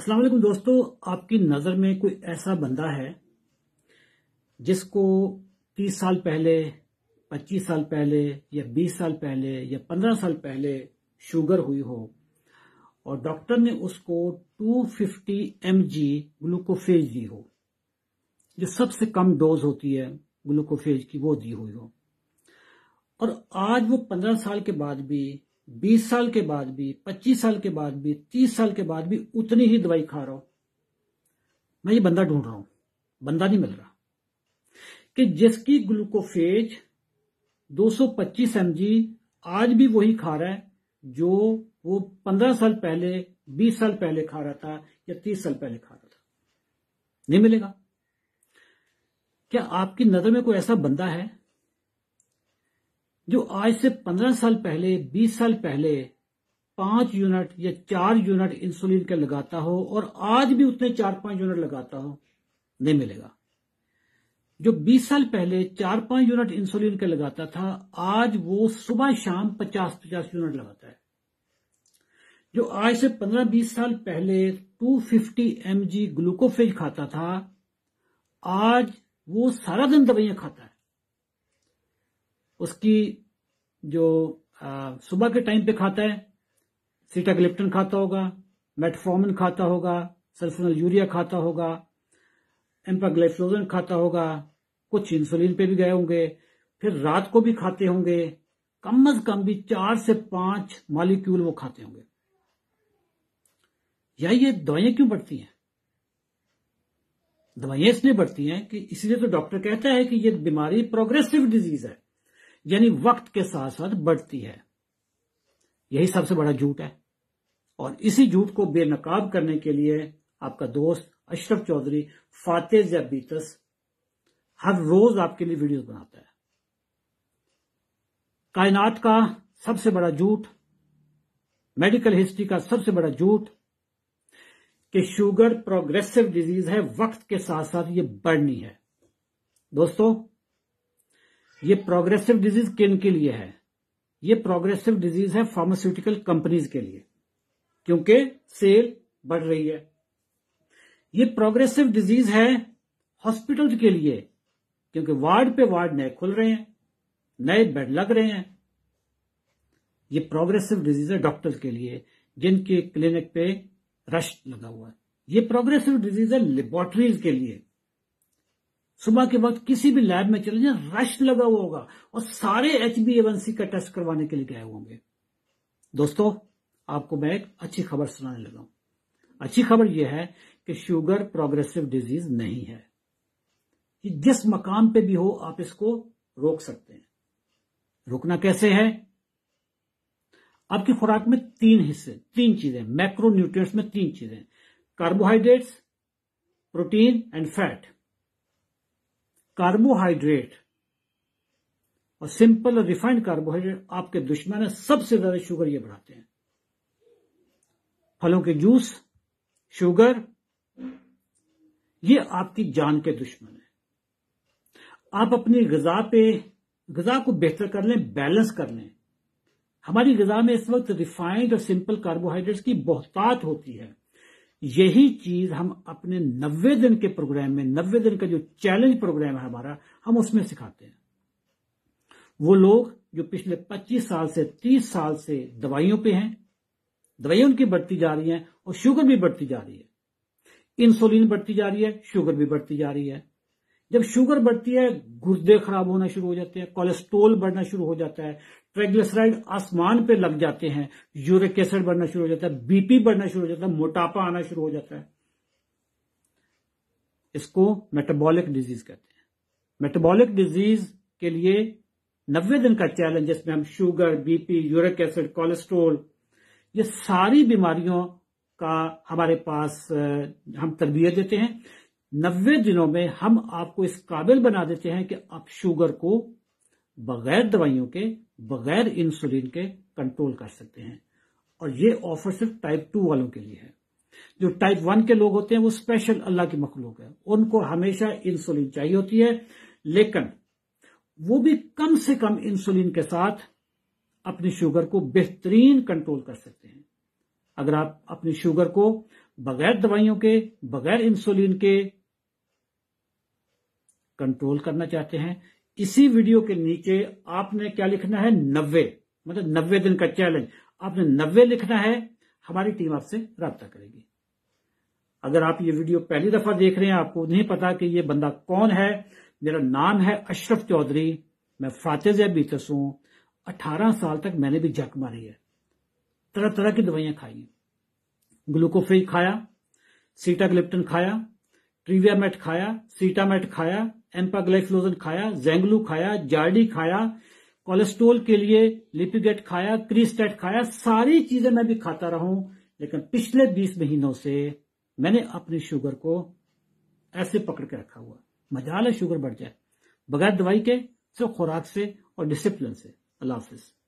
असला दोस्तों आपकी नज़र में कोई ऐसा बंदा है जिसको 30 साल पहले 25 साल पहले या 20 साल पहले या 15 साल पहले शुगर हुई हो और डॉक्टर ने उसको 250 फिफ्टी एम जी ग्लूकोफेज दी हो जो सबसे कम डोज होती है ग्लूकोफेज की वो दी हुई हो और आज वो 15 साल के बाद भी 20 साल के बाद भी 25 साल के बाद भी 30 साल के बाद भी उतनी ही दवाई खा रहा हूं मैं ये बंदा ढूंढ रहा हूं बंदा नहीं मिल रहा कि जिसकी ग्लूकोफेज 225 mg आज भी वही खा रहा है जो वो 15 साल पहले 20 साल पहले खा रहा था या 30 साल पहले खा रहा था नहीं मिलेगा क्या आपकी नजर में कोई ऐसा बंदा है जो आज से पंद्रह साल पहले बीस साल पहले पांच यूनिट या चार यूनिट इंसुलिन का लगाता हो और आज भी उतने चार पांच यूनिट लगाता हो नहीं मिलेगा जो 20 साल पहले चार पांच यूनिट इंसुलिन का लगाता था आज वो सुबह शाम 50-50 यूनिट लगाता है जो आज से 15-20 साल पहले 250 फिफ्टी ग्लूकोफेज खाता था आज वो सारा दिन दवाइयां खाता है उसकी जो सुबह के टाइम पे खाता है सीटाग्लिप्टन खाता होगा मेटफॉर्मिन खाता होगा सल्फोनल यूरिया खाता होगा एम्पाग्लाइफ्लोजन खाता होगा कुछ इंसुलिन पे भी गए होंगे फिर रात को भी खाते होंगे कम अज कम भी चार से पांच मॉलिक्यूल वो खाते होंगे या ये दवाइयां क्यों बढ़ती हैं दवाइयां इसलिए बढ़ती हैं कि इसलिए तो डॉक्टर कहता है कि ये बीमारी प्रोग्रेसिव डिजीज है यानी वक्त के साथ साथ बढ़ती है यही सबसे बड़ा झूठ है और इसी झूठ को बेनकाब करने के लिए आपका दोस्त अशरफ चौधरी फातेज या बीतस हर रोज आपके लिए वीडियोस बनाता है कायनात का सबसे बड़ा झूठ मेडिकल हिस्ट्री का सबसे बड़ा झूठ कि शुगर प्रोग्रेसिव डिजीज है वक्त के साथ साथ ये बढ़नी है दोस्तों ये प्रोग्रेसिव डिजीज किन के लिए है ये प्रोग्रेसिव डिजीज है फार्मास्यूटिकल कंपनीज के लिए क्योंकि सेल बढ़ रही है ये प्रोग्रेसिव डिजीज है हॉस्पिटल के लिए क्योंकि वार्ड पे वार्ड नए खुल रहे हैं नए बेड लग रहे हैं ये प्रोग्रेसिव डिजीज है डॉक्टर्स के लिए जिनके क्लिनिक पे रश लगा हुआ है ये प्रोग्रेसिव डिजीज है लेबोरेटरीज के लिए सुबह के वक्त किसी भी लैब में चले जाए रश लगा हुआ होगा और सारे एच बी सी का टेस्ट करवाने के लिए गए होंगे दोस्तों आपको मैं एक अच्छी खबर सुनाने लगा हूं अच्छी खबर यह है कि शुगर प्रोग्रेसिव डिजीज नहीं है कि जिस मकाम पे भी हो आप इसको रोक सकते हैं रोकना कैसे है आपकी खुराक में तीन हिस्से तीन चीजें मैक्रोन्यूट्रिय में तीन चीजें carbohydrates protein and fat carbohydrate और सिंपल और रिफाइंड कार्बोहाइड्रेट आपके दुश्मन है सबसे ज्यादा शुगर ये बढ़ाते हैं फलों के जूस शुगर ये आपकी जान के दुश्मन है आप अपनी गजा पे गजा को बेहतर कर लें बैलेंस कर लें हमारी गजा में इस वक्त रिफाइंड और सिंपल कार्बोहाइड्रेट्स की बहुतात होती है यही चीज हम अपने नब्बे दिन के प्रोग्राम में नब्बे दिन का जो चैलेंज प्रोग्राम है हमारा हम उसमें सिखाते हैं वो लोग जो पिछले 25 साल से 30 साल से दवाइयों पे हैं दवाइयां उनकी बढ़ती जा रही हैं और शुगर भी बढ़ती जा रही है इंसुलिन बढ़ती जा रही है शुगर भी बढ़ती जा रही है जब शुगर बढ़ती है गुर्दे खराब होना शुरू हो जाते हैं कोलेस्ट्रोल बढ़ना शुरू हो जाता है ट्रेग्लेसराइड आसमान पे लग जाते हैं यूरिक एसिड बढ़ना शुरू हो जाता है बीपी बढ़ना शुरू हो जाता है मोटापा आना शुरू हो जाता है इसको मेटाबॉलिक डिजीज कहते हैं मेटाबॉलिक डिजीज के लिए नब्बे दिन का चैलेंज जिसमें हम sugar BP uric acid cholesterol ये सारी बीमारियों का हमारे पास हम तरबियत देते हैं नब्बे दिनों में हम आपको इस काबिल बना देते हैं कि आप शुगर को बगैर दवाइयों के बगैर इंसुलिन के कंट्रोल कर सकते हैं और ये ऑफर सिर्फ टाइप टू वालों के लिए है जो टाइप वन के लोग होते हैं वो स्पेशल अल्लाह के मखलूक है उनको हमेशा इंसुलिन चाहिए होती है लेकिन वो भी कम से कम इंसुलिन के साथ अपनी शुगर को बेहतरीन कंट्रोल कर सकते हैं अगर आप अपनी शुगर को बगैर दवाइयों के बगैर इंसुलिन के कंट्रोल करना चाहते हैं इसी वीडियो के नीचे आपने क्या लिखना है नब्बे मतलब नब्बे दिन का चैलेंज आपने नब्बे लिखना है हमारी टीम आपसे रब्ता करेगी अगर आप ये वीडियो पहली दफा देख रहे हैं आपको नहीं पता कि ये बंदा कौन है मेरा नाम है अशरफ चौधरी मैं फातिज बीतस हूं अठारह साल तक मैंने भी जक मारी है तरह तरह की दवाइयां खाई ग्लूकोफे खाया सीटाग्लिप्टन खाया ट्रिवियामेट खाया सीटामेट खाया एम्पाग्लाइफ्लोजन खाया जेंगलू खाया जार्डी खाया कोलेस्ट्रोल के लिए लिपिगेट खाया क्रीस्टेट खाया सारी चीजें मैं भी खाता रहा हूं लेकिन पिछले बीस महीनों से मैंने अपनी शुगर को ऐसे पकड़ के रखा हुआ मजाल है शुगर बढ़ जाए बगैर दवाई के सिर्फ खुराक से और डिसिप्लिन से अल्लाह हाफिज़